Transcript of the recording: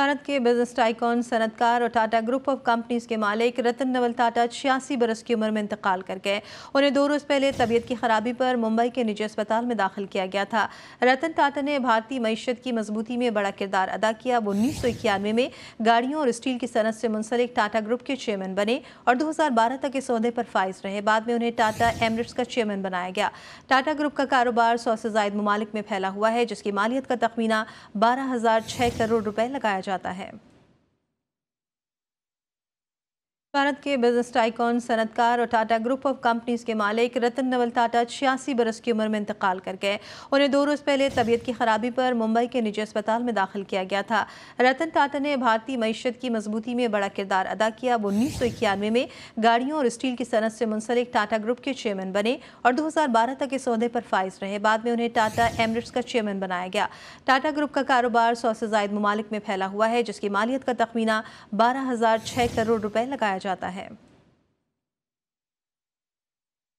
भारत के business tycoon सनतकार और Tata group of companies के मालिक रतन नवल टाटा छियासी बरस की उम्र में इंतकाल कर गए उन्हें दो रोज़ पहले तबीयत की खराबी पर मुंबई के निजी अस्पताल में दाखिल किया गया था रतन टाटा ने भारतीय मीशत की मजबूती में बड़ा किरदार अदा किया वो उन्नीस सौ इक्यानवे में गाड़ियों और स्टील की सनत से मुंसलिक टाटा ग्रुप के चेयरमैन बने और दो हज़ार बारह तक इस अहदे पर फाइज रहे बाद में उन्हें टाटा एमरेट्स का चेयरमैन बनाया गया टाटा ग्रुप का कारोबार सौ से जायद ममालिक में फैला हुआ है जिसकी मालियत का तखमीना बारह हज़ार छह करोड़ रुपये लगाया जाता है भारत के बिजनेस टाइकॉन सनतकार और टाटा ग्रुप ऑफ कंपनीज के मालिक रतन नवल टाटा छियासी बरस की उम्र में इंतकाल कर गए उन्हें दो रोज़ पहले तबीयत की खराबी पर मुंबई के निजी अस्पताल में दाखिल किया गया था रतन टाटा ने भारतीय मीशत की मजबूती में बड़ा किरदार अदा किया वो उन्नीस सौ इक्यानवे में गाड़ियों और स्टील की सनत से मुंसलिक टाटा ग्रुप के चेयरमैन बने और दो हज़ार बारह तक इस अहदे पर फाइज रहे बाद में उन्हें टाटा एमरिट्स का चेयरमैन बनाया गया टाटा ग्रुप का कारोबार सौ से जायद ममालिक में फैला हुआ है जिसकी मालियत का तखमीना बारह हज़ार छः करोड़ रुपये लगाया जाता है